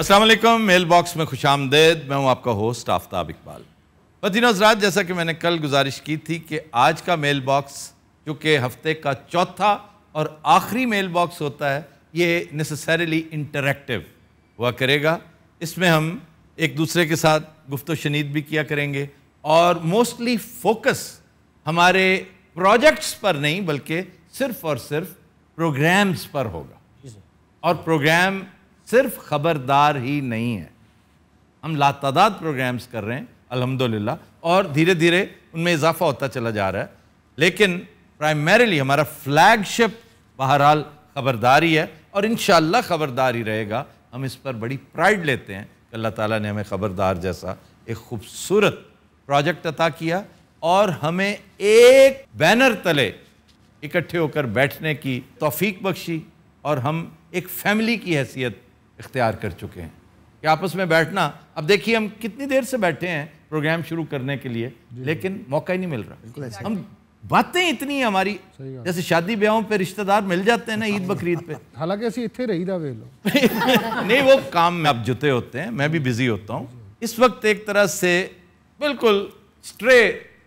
Aslam mail box में खुश आमदेद मैं हूँ आपका होस्ट आफ्ताब इकबाल वतीन हजरात जैसा कि मैंने कल गुजारिश की थी कि आज का मेल बॉक्स जो कि हफ्ते का चौथा और आखिरी मेल बॉक्स होता है ये नेसेसरीली इंटरेक्टिव हुआ करेगा इसमें हम एक दूसरे के साथ गुफ्त शनीद भी किया करेंगे और मोस्टली फोकस हमारे प्रोजेक्ट्स पर नहीं बल्कि सिर्फ और सिर्फ प्रोग्राम्स पर होगा और प्रोग्राम सिर्फ खबरदार ही नहीं है हम लातादाद प्रोग्राम्स कर रहे हैं अलहमदिल्ला और धीरे धीरे उनमें इजाफा होता चला जा रहा है लेकिन प्राइमरीली हमारा फ्लैगशिप बहरहाल खबरदारी है और इन खबरदारी रहेगा हम इस पर बड़ी प्राइड लेते हैं कि अल्लाह ताला ने हमें खबरदार जैसा एक खूबसूरत प्रोजेक्ट अता किया और हमें एक बैनर तले इकट्ठे होकर बैठने की तौफीक बख्शी और हम एक फैमिली की हैसियत इख्तियार कर चुके हैं कि आपस में बैठना अब देखिए हम कितनी देर से बैठे हैं प्रोग्राम शुरू करने के लिए लेकिन मौका ही नहीं मिल रहा हम बातें इतनी है हमारी जैसे शादी ब्याहों पे रिश्तेदार मिल जाते हैं ना ईद हाँ। बकरीद पे हालांकि ऐसे इतने रही था नहीं वो काम में आप जुते होते हैं मैं भी बिजी होता हूँ इस वक्त एक तरह से बिल्कुल स्ट्रे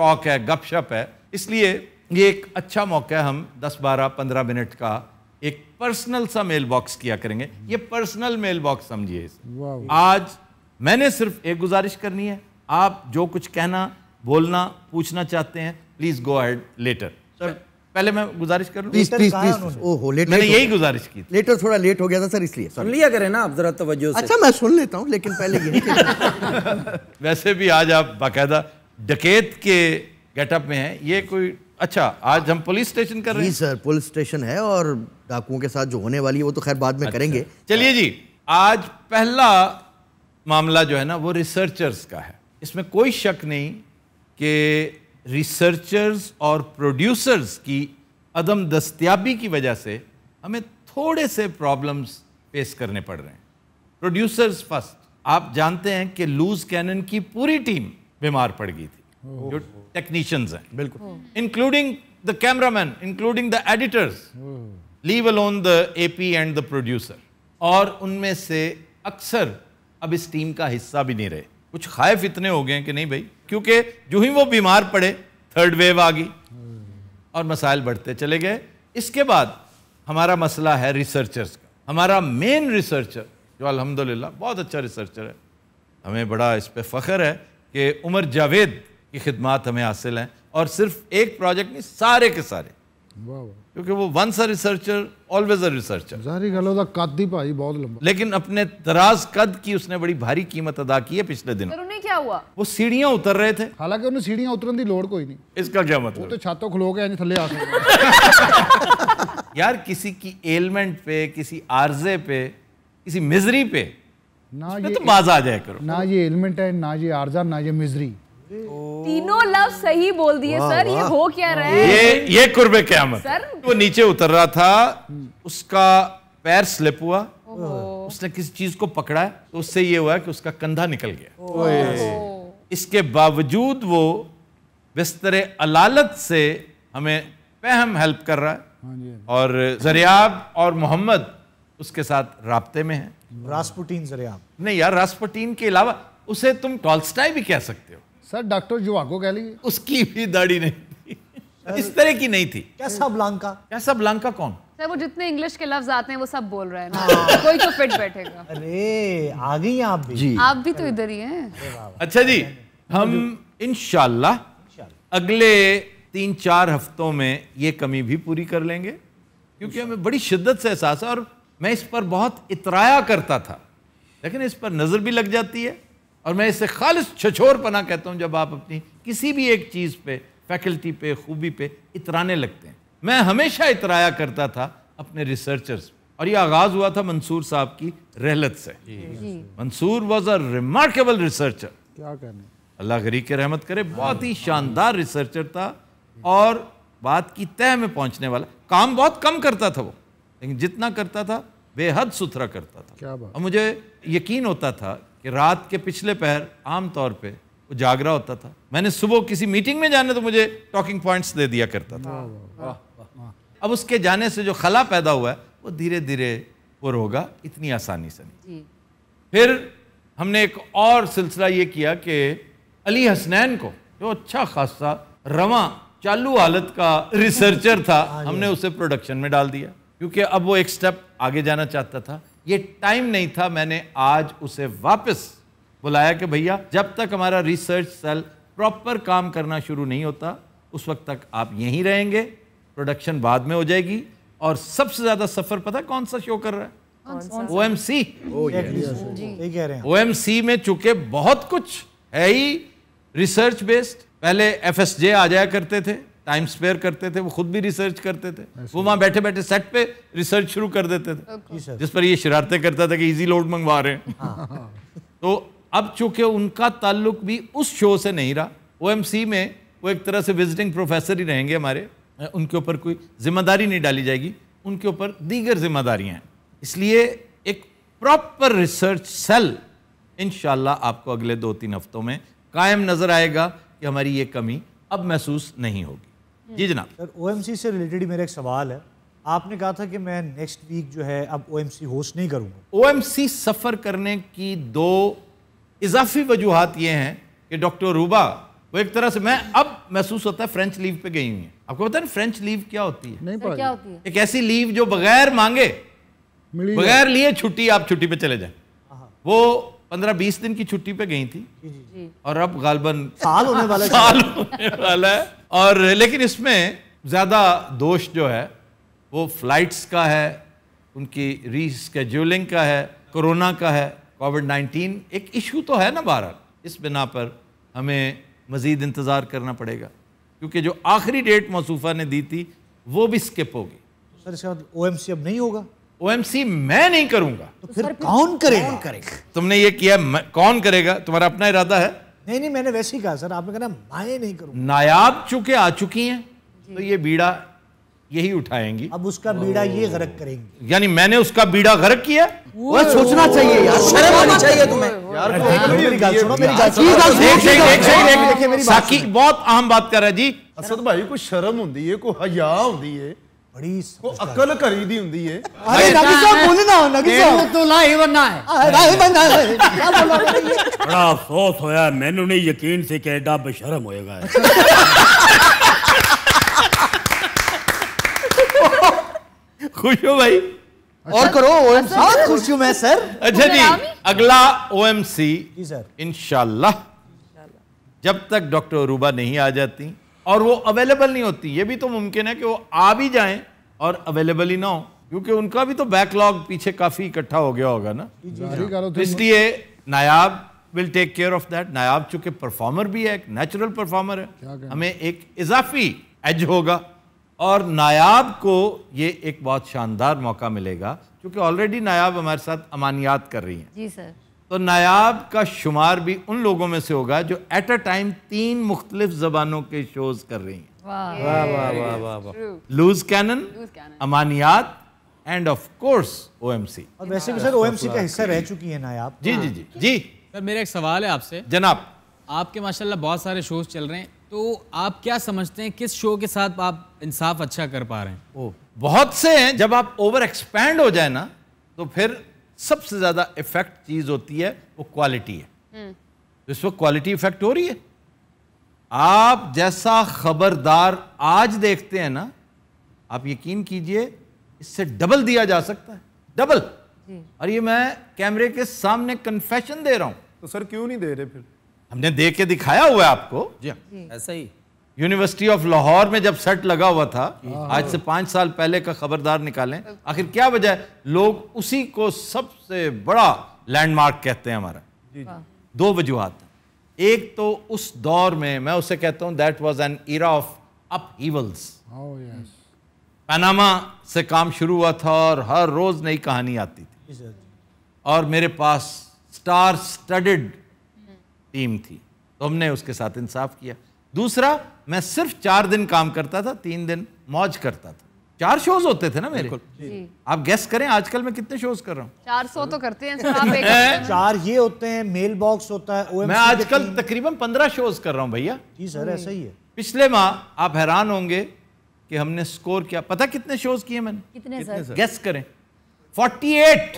टॉक है गपशप है इसलिए ये एक अच्छा मौका है हम दस बारह पंद्रह मिनट का पर्सनल सा मेल बॉक्स किया करेंगे ये पर्सनल मेल बॉक्स समझिए इसे आज मैंने सिर्फ एक गुजारिश करनी है आप जो कुछ कहना बोलना पूछना चाहते हैं please go ahead later sir पहले मैं गुजारिश कर लूं प्लीज प्लीज प्लीज ओहो लेट मैंने तो यही गुजारिश की लेटर थोड़ा लेट हो गया था सर इसलिए सुन लिया करें ना आप जरा तवज्जो से अच्छा मैं सुन लेता हूं लेकिन पहले ये वैसे भी आज आप बाकायदा डकैत के गेटअप में हैं ये कोई अच्छा आज हम पुलिस स्टेशन कर रहे हैं सर पुलिस स्टेशन है और डाकुओं के साथ जो होने वाली है वो तो खैर बाद में अच्छा। करेंगे चलिए जी आज पहला मामला जो है ना वो रिसर्चर्स का है इसमें कोई शक नहीं कि रिसर्चर्स और प्रोड्यूसर्स की अदम दस्तियाबी की वजह से हमें थोड़े से प्रॉब्लम्स फेस करने पड़ रहे हैं प्रोड्यूसर्स फर्स्ट आप जानते हैं कि लूज कैनन की पूरी टीम बीमार पड़ गई थी जो टेक्नीशियंस हैं बिल्कुल including the cameraman including the editors leave alone the AP and the producer और उनमें से अक्सर अब इस टीम का हिस्सा भी नहीं रहे कुछ खायफ इतने हो गए कि नहीं भाई क्योंकि जो ही वो बीमार पड़े थर्ड वेव आ गई और मसाइल बढ़ते चले गए इसके बाद हमारा मसला है रिसर्चर्स का हमारा मेन रिसर्चर जो अल्हम्दुलिल्लाह बहुत अच्छा रिसर्चर है हमें बड़ा इस पर फ़ख्र है कि उमर जावेद की खिदमत हमें हासिल हैं और सिर्फ एक प्रोजेक्ट नहीं सारे के सारे क्योंकि वो once a researcher always a researcher कद ही भाई बहुत लंबा लेकिन अपने दराज कद की उसने बड़ी भारी कीमत अदा की है पिछले दिनों उन्हें क्या हुआ वो सीढ़ियां उतर रहे थे हालांकि उन्हें सीढ़ियां उतरने की लोड़ कोई नहीं इसका क्या मतलब वो तो छातों खलो के ऐसे थल्ले आ सकते यार किसी की एलमेंट पे किसी आर्जे पे किसी मिजरी पे ना ये तो बाज आ जाए करो ना ये एलमेंट है ना ये आर्जा ना ये मिजरी तीनों लव सही बोल दिए सर ये हो क्या रहा है ये ये कुर्बे मत सर वो नीचे उतर रहा था उसका पैर स्लिप हुआ उसने किसी चीज को पकड़ा तो उससे ये हुआ कि उसका कंधा निकल गया इसके बावजूद वो बिस्तर अलालत से हमें पहम हेल्प कर रहा है हाँ हाँ और जरियाब और मोहम्मद उसके साथ रबते में है रासपुटीन जरियाब नहीं यार रासपुटीन के अलावा उसे तुम टॉल्स्टाई भी कह सकते हो सर डॉक्टर जुआको कह लीजिए उसकी भी दाढ़ी नहीं थी इस तरह की नहीं थी कैसा ब्लांका कैसा ब्लांका कौन सर वो जितने इंग्लिश के लफ्ज आते हैं वो सब बोल रहे हैं ना हाँ। कोई तो फिट बैठेगा अरे आ गई आप भी जी आप भी तो इधर ही हैं अच्छा जी हम इनशाला अगले तीन चार हफ्तों में ये कमी भी पूरी कर लेंगे क्योंकि हमें बड़ी शिद्दत से एहसास है और मैं इस पर बहुत इतराया करता था लेकिन इस पर नज़र भी लग जाती है और मैं इसे खालिश छछोर पना कहता हूँ जब आप अपनी किसी भी एक चीज़ पे फैकल्टी पे खूबी पे इतराने लगते हैं मैं हमेशा इतराया करता था अपने रिसर्चर्स और ये आगाज़ हुआ था मंसूर साहब की रहलत से Mansoor was a remarkable researcher क्या कहने अल्लाह गरी के रहमत करे बहुत ही शानदार रिसर्चर था और बात की तय में पहुंचने वाला काम बहुत कम करता था वो लेकिन जितना करता था बेहद सुथरा करता था क्या बात और मुझे यकीन होता था कि रात के पिछले पहर आमतौर पे वो जागरा होता था मैंने सुबह किसी मीटिंग में जाने तो मुझे टॉकिंग पॉइंट्स दे दिया करता था अब उसके जाने से जो खला पैदा हुआ है वो धीरे धीरे पुर होगा इतनी आसानी से नहीं फिर हमने एक और सिलसिला ये किया कि अली हसनैन को जो अच्छा खासा रवा चालू हालत का रिसर्चर था हाँ हमने हाँ उसे प्रोडक्शन में डाल दिया क्योंकि अब वो एक स्टेप आगे जाना चाहता था ये टाइम नहीं था मैंने आज उसे वापस बुलाया कि भैया जब तक हमारा रिसर्च सेल प्रॉपर काम करना शुरू नहीं होता उस वक्त तक आप यहीं रहेंगे प्रोडक्शन बाद में हो जाएगी और सबसे ज़्यादा सफ़र पता कौन सा शो कर रहा है O M C O M C में चुके बहुत कुछ है ही रिसर्च बेस्ड पहले एफ एस जे आ जाया करते थे टाइम स्पेयर करते थे वो खुद भी रिसर्च करते थे वो वहाँ बैठे बैठे सेट पे रिसर्च शुरू कर देते थे जिस पर ये शरारतें करता था कि इजी लोड मंगवा रहे हैं हाँ। तो अब चूंकि उनका ताल्लुक भी उस शो से नहीं रहा ओ में वो एक तरह से विजिटिंग प्रोफेसर ही रहेंगे हमारे उनके ऊपर कोई जिम्मेदारी नहीं डाली जाएगी उनके ऊपर दीगर जिम्मेदारियाँ हैं इसलिए एक प्रॉपर रिसर्च सेल इन आपको अगले दो तीन हफ्तों में कायम नज़र आएगा कि हमारी ये कमी अब महसूस नहीं होगी जी जनाब ओ एम सी से रिलेटेड मेरा एक सवाल है आपने कहा था कि मैं नेक्स्ट वीक जो है अब ओ एम सी होस्ट नहीं करूँगा ओ एम सी सफ़र करने की दो इजाफी वजूहत ये हैं कि डॉक्टर रूबा वो एक तरह से मैं अब महसूस होता है फ्रेंच लीव पे गई हुई है आपको पता है ना फ्रेंच लीव क्या होती है नहीं क्या होती है एक ऐसी लीव जो बगैर मांगे बगैर लिए छुट्टी आप छुट्टी पे चले जाए हाँ। वो पंद्रह बीस दिन की छुट्टी पे गई थी जी जी। और अब गालबन साल होने वाला साल होने वाला है और लेकिन इसमें ज़्यादा दोष जो है वो फ्लाइट्स का है उनकी रीस्केड्यूलिंग का है कोरोना का है कोविड नाइन्टीन एक इशू तो है ना बारह इस बिना पर हमें मज़ीद इंतज़ार करना पड़ेगा क्योंकि जो आखिरी डेट मसूफा ने दी थी वो भी स्किप होगी सर इसका ओ अब नहीं होगा ओएमसी मैं नहीं करूंगा तो फिर तो कौन करेगा कौन करेगा तुमने ये किया कौन करेगा तुम्हारा अपना इरादा है नहीं नहीं मैंने वैसे ही कहा सर आपने कहा मैं नहीं करूंगा नायाब चूंकि आ चुकी हैं तो ये बीड़ा यही उठाएंगी अब उसका बीड़ा ये गर्क करेंगे यानी मैंने उसका बीड़ा गर्क किया वो सोचना चाहिए यार शर्म आनी चाहिए तो तुम्हें यार मेरी मेरी मेरी सुनो साकी बहुत अहम बात कर रहा है जी असद भाई को शर्म होती है को हया होती है ਬੜੀ ਉਹ ਅਕਲ ਘਰੀ ਦੀ ਹੁੰਦੀ ਏ ਅਰੇ ਨਬੀ ਸਾਹਿਬ ਬੋਲਣਾ ਨਬੀ ਸਾਹਿਬ ਤੂੰ ਤੋਂ ਲਾਹੀ ਬੰਨਾ ਹੈ ਲਾਹੀ ਬੰਨਾ ਹੈ ਬੜਾ ਅਫਸੋਸ ਹੋਇਆ ਮੈਨੂੰ ਨਹੀਂ ਯਕੀਨ ਸੀ ਕਿ ਐਡਾ ਬਸ਼ਰਮ ਹੋਏਗਾ खुश हो भाई और करो ओएमसी बहुत खुश हूं मैं सर अच्छा जी अगला ओएमसी जी सर इंशाल्लाह जब तक डॉक्टर रूबा नहीं आ जाती और वो अवेलेबल नहीं होती ये भी तो मुमकिन है कि वो आ भी जाएं और अवेलेबल ही ना हो क्योंकि उनका भी तो बैकलॉग पीछे काफ़ी इकट्ठा हो गया होगा ना तो इसलिए Nayab will take care of that Nayab चूंकि परफॉर्मर भी है एक नेचुरल परफॉर्मर है हमें एक इजाफी एज होगा और नायाब को ये एक बहुत शानदार मौका मिलेगा क्योंकि ऑलरेडी नायाब हमारे साथ अमानियात कर रही हैं जी सर तो नायाब का शुमार भी उन लोगों में से होगा जो एट अ टाइम तीन मुख्तलिफ जबानों के शोज कर रही हैं वाह वाह वाह वाह लूज कैनन अमानियात एंड ऑफ कोर्स ओएमसी और वैसे भी सर ओएमसी का हिस्सा रह चुकी है नायाब जी जी जी जी सर मेरा एक सवाल है आपसे जनाब आपके माशाल्लाह बहुत सारे शोज चल रहे हैं तो आप क्या समझते हैं किस शो के साथ आप इंसाफ अच्छा कर पा रहे हैं ओ बहुत से हैं जब आप ओवर एक्सपैंड हो जाए ना तो फिर सबसे ज़्यादा इफेक्ट चीज़ होती है वो क्वालिटी है हम्म। तो इस वक्त क्वालिटी इफेक्ट हो रही है आप जैसा खबरदार आज देखते हैं ना आप यकीन कीजिए इससे डबल दिया जा सकता है डबल और ये मैं कैमरे के सामने कन्फेशन दे रहा हूं तो सर क्यों नहीं दे रहे फिर हमने दे के दिखाया हुआ है आपको जी ऐसा ही यूनिवर्सिटी ऑफ लाहौर में जब सेट लगा हुआ था हाँ। आज से पांच साल पहले का खबरदार निकालें हाँ। आखिर क्या वजह है लोग उसी को सबसे बड़ा लैंडमार्क कहते हैं हमारा हाँ। दो वजूहत एक तो उस दौर में मैं उसे कहता हूँ that was an era of upheavals Panama से काम शुरू हुआ था और हर रोज़ नई कहानी आती थी और मेरे पास स्टार स्टडेड टीम थी तो हमने उसके साथ इंसाफ किया दूसरा मैं सिर्फ चार दिन काम करता था तीन दिन मौज करता था चार शोज होते थे ना मेरे जी। आप गेस करें आजकल मैं कितने शोज कर रहा हूँ चार सौ तो करते हैं आप एक चार ये होते हैं मेल बॉक्स होता है मैं आजकल तकरीबन पंद्रह शोज कर रहा हूँ भैया जी सर ऐसा ही है पिछले माह आप हैरान होंगे कि हमने स्कोर किया पता कितने शोज किए मैंने कितने, कितने सर? गेस करें 48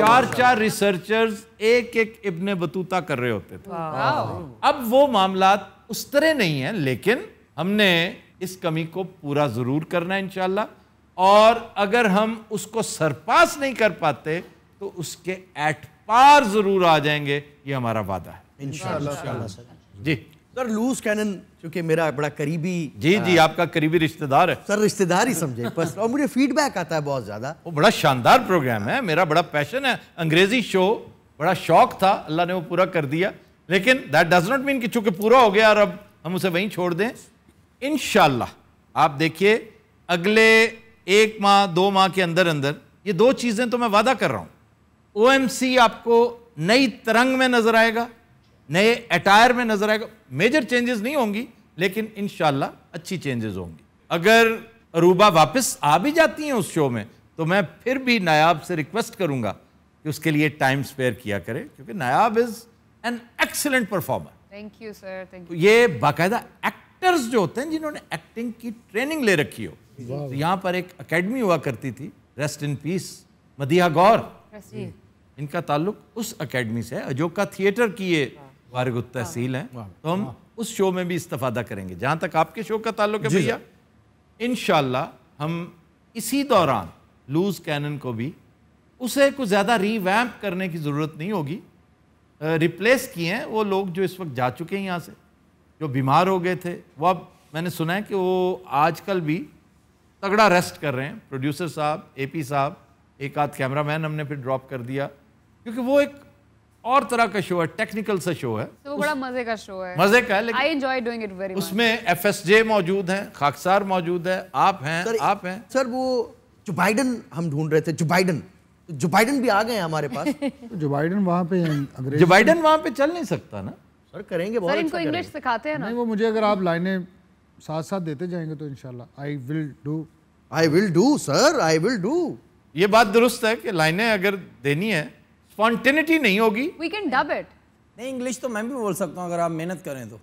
चार चार रिसर्चर्स एक एक इब्ने बतूता कर रहे होते थे अब वो मामला उस तरह नहीं है लेकिन हमने इस कमी को पूरा जरूर करना है इनशाला और अगर हम उसको सरपास नहीं कर पाते तो उसके एट पार जरूर आ जाएंगे ये हमारा वादा है इंशाल्लाह जी सर लूज कैनन क्योंकि मेरा बड़ा करीबी जी आ, जी आपका करीबी रिश्तेदार है सर रिश्तेदार ही समझे बस और मुझे फीडबैक आता है बहुत ज़्यादा वो बड़ा शानदार प्रोग्राम है मेरा बड़ा पैशन है अंग्रेज़ी शो बड़ा शौक था अल्लाह ने वो पूरा कर दिया लेकिन दैट डज नॉट मीन कि चूंकि पूरा हो गया और अब हम उसे वहीं छोड़ दें इन आप देखिए अगले एक माह दो माह के अंदर अंदर ये दो चीज़ें तो मैं वादा कर रहा हूँ ओ आपको नई तरंग में नज़र आएगा नए अटायर में नजर आएगा मेजर चेंजेस नहीं होंगी लेकिन इन अच्छी चेंजेस होंगी अगर अरूबा वापस आ भी जाती हैं उस शो में तो मैं फिर भी नायाब से रिक्वेस्ट करूंगा कि उसके लिए टाइम स्पेयर किया करें क्योंकि Nayab is an excellent performer thank you sir thank you ये बाकायदा एक्टर्स जो होते हैं जिन्होंने एक्टिंग की ट्रेनिंग ले रखी हो तो यहाँ पर एक अकेडमी हुआ करती थी रेस्ट इन पीस मदिया गौर इनका ताल्लुक उस अकेडमी से है अजोका थिएटर की ये वारग हाँ। तहसील हैं तो हम उस शो में भी इस्तफादा करेंगे जहाँ तक आपके शो का ताल्लुक है भैया इन हम इसी दौरान लूज कैनन को भी उसे कुछ ज़्यादा रीवैम्प करने की ज़रूरत नहीं होगी रिप्लेस किए हैं वो लोग जो इस वक्त जा चुके हैं यहाँ से जो बीमार हो गए थे वो अब मैंने सुना है कि वो आजकल भी तगड़ा रेस्ट कर रहे हैं प्रोड्यूसर साहब एपी साहब एक आध कैमरामैन हमने फिर ड्रॉप कर दिया क्योंकि वो एक और तरह का शो है टेक्निकल सा शो है तो so, बड़ा मजे का शो है मजे का है लेकिन I enjoy doing it very much उसमें एफएसजे मौजूद हैं खाकसार मौजूद है आप हैं सर, आप हैं सर वो जो बाइडन हम ढूंढ रहे थे जो बाइडन जो बाइडन भी आ गए हैं हमारे पास तो जो बाइडन वहां पे अंग्रेज जो बाइडन वहां पे चल नहीं सकता ना सर करेंगे बहुत सर अच्छा इनको इंग्लिश सिखाते हैं ना नहीं वो मुझे अगर आप लाइनें साथ साथ देते जाएंगे तो इंशाल्लाह I will do I will do sir I will do ये बात दुरुस्त है कि लाइनें अगर देनी है स्पॉन्टेनिटी नहीं होगी वी कैन डब इट नहीं इंग्लिश तो मैं भी बोल सकता हूँ अगर आप मेहनत करें तो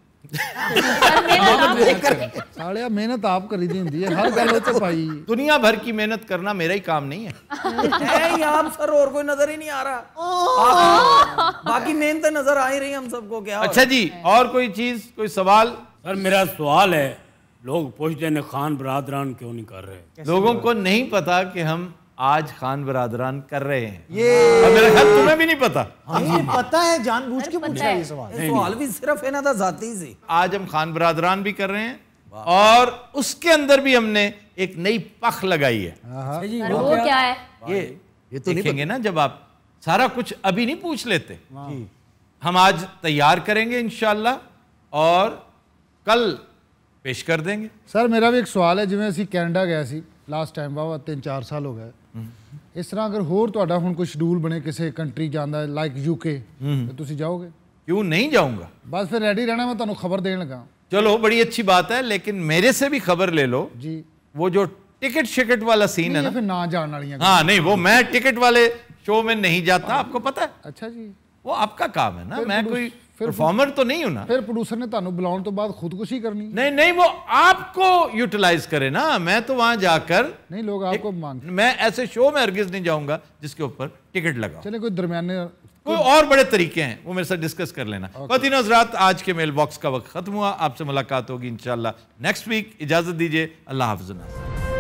मेहनत आप करी दी है हर गल तो भाई दुनिया भर की मेहनत करना मेरा ही काम नहीं है आप सर और कोई नजर ही नहीं आ रहा बाकी मेहनत नजर आ ही रही हम सबको क्या अच्छा जी और कोई चीज कोई सवाल सर मेरा सवाल है लोग पूछते हैं खान बरादरान क्यों नहीं कर रहे लोगों को नहीं पता कि हम आज खान बरादरान कर रहे हैं ये मेरे ख्याल तुम्हें भी नहीं पता नहीं हाँ, पता है जानबूझ के पूछा ये सवाल सवाल भी सिर्फ है ना था जाती से आज हम खान बरादरान भी कर रहे हैं और उसके अंदर भी हमने एक नई पख लगाई है हाँ, हाँ। वो क्या है ये ये तो देखेंगे ना जब आप सारा कुछ अभी नहीं पूछ लेते हम आज तैयार करेंगे इनशाला और कल पेश कर देंगे सर मेरा भी एक सवाल है जिम्मे असी कैनेडा गया सी लास्ट टाइम वाह तीन चार साल हो गए ਇਸ ਤਰ੍ਹਾਂ ਅਗਰ ਹੋਰ ਤੁਹਾਡਾ ਹੁਣ ਕੋਈ ਸ਼ਡਿਊਲ ਬਣੇ ਕਿਸੇ ਕੰਟਰੀ ਜਾਂਦਾ ਲਾਈਕ ਯੂਕੇ ਤੁਸੀਂ ਜਾਓਗੇ क्यों नहीं जाऊंगा बस फिर रेडी रहना मैं तुम्हें खबर देने लगा चलो बड़ी अच्छी बात है लेकिन मेरे से भी खबर ले लो जी वो जो टिकट शिकट वाला सीन है ना फिर ना जाने वाली हाँ नहीं वो मैं टिकट वाले शो में नहीं जाता हाँ। आपको पता है अच्छा जी वो आपका काम है ना मैं तो कोई परफॉर्मर तो नहीं होना फिर प्रोड्यूसर ने तुम ਬੁਲਾਉਣ तो बाद खुदकुशी करनी नहीं नहीं वो आपको यूटिलाइज करे ना मैं तो वहां जाकर नहीं लोग आपको मांगते मैं ऐसे शो में अर्गिज नहीं जाऊंगा जिसके ऊपर टिकट लगा चले कोई दरमियाने कोई और बड़े तरीके हैं वो मेरे साथ डिस्कस कर लेना फतिन okay. हजरात आज के मेल बॉक्स का वक्त खत्म हुआ आपसे मुलाकात होगी इंशाल्लाह नेक्स्ट वीक इजाजत दीजिए अल्लाह हाफिज